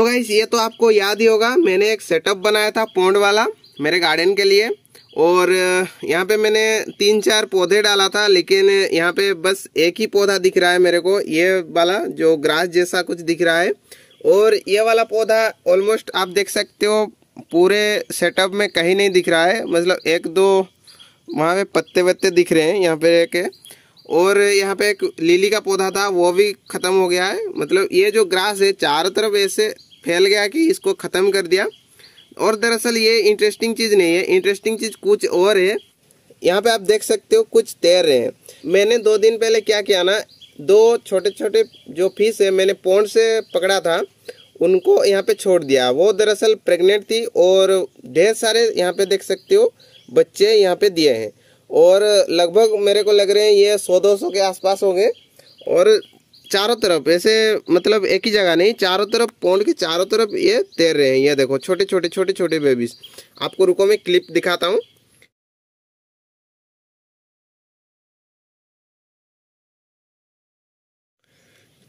तो गाइस ये तो आपको याद ही होगा मैंने एक सेटअप बनाया था पौंड वाला मेरे गार्डन के लिए और यहाँ पे मैंने तीन चार पौधे डाला था लेकिन यहाँ पे बस एक ही पौधा दिख रहा है मेरे को ये वाला जो ग्रास जैसा कुछ दिख रहा है और ये वाला पौधा ऑलमोस्ट आप देख सकते हो पूरे सेटअप में कहीं नहीं दिख रहा है मतलब एक दो वहाँ पे पत्ते वत्ते दिख रहे हैं यहाँ पे के और यहाँ पे एक लिली का पौधा था वो भी ख़त्म हो गया है मतलब ये जो ग्रास है चारों तरफ ऐसे फैल गया कि इसको ख़त्म कर दिया और दरअसल ये इंटरेस्टिंग चीज़ नहीं है इंटरेस्टिंग चीज़ कुछ और है यहाँ पे आप देख सकते हो कुछ तैर रहे हैं मैंने दो दिन पहले क्या किया ना दो छोटे छोटे जो फिश है मैंने पौंड से पकड़ा था उनको यहाँ पे छोड़ दिया वो दरअसल प्रेग्नेंट थी और ढेर सारे यहाँ पे देख सकते हो बच्चे यहाँ पे दिए हैं और लगभग मेरे को लग रहे हैं ये सौ दो सौ के आसपास होंगे और चारों तरफ ऐसे मतलब एक ही जगह नहीं चारों तरफ पौंड के चारों तरफ ये तैर रहे हैं ये देखो छोटे छोटे छोटे छोटे बेबीज आपको रुको मैं क्लिप दिखाता हूँ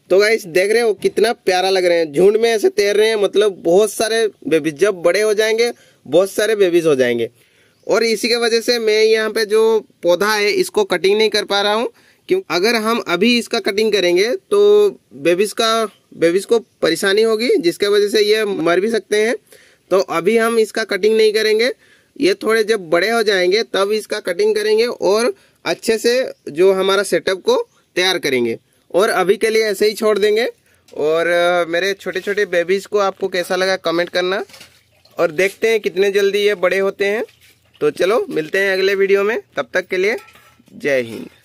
तो गाइस देख रहे हो कितना प्यारा लग रहे हैं झुंड में ऐसे तैर रहे हैं मतलब बहुत सारे बेबीज जब बड़े हो जाएंगे बहुत सारे बेबीज हो जाएंगे और इसी के वजह से मैं यहाँ पे जो पौधा है इसको कटिंग नहीं कर पा रहा हूँ क्यों अगर हम अभी इसका कटिंग करेंगे तो बेबीज का बेबीज को परेशानी होगी जिसके वजह से ये मर भी सकते हैं तो अभी हम इसका कटिंग नहीं करेंगे ये थोड़े जब बड़े हो जाएंगे तब इसका कटिंग करेंगे और अच्छे से जो हमारा सेटअप को तैयार करेंगे और अभी के लिए ऐसे ही छोड़ देंगे और मेरे छोटे छोटे बेबीज़ को आपको कैसा लगा कमेंट करना और देखते हैं कितने जल्दी ये बड़े होते हैं तो चलो मिलते हैं अगले वीडियो में तब तक के लिए जय हिंद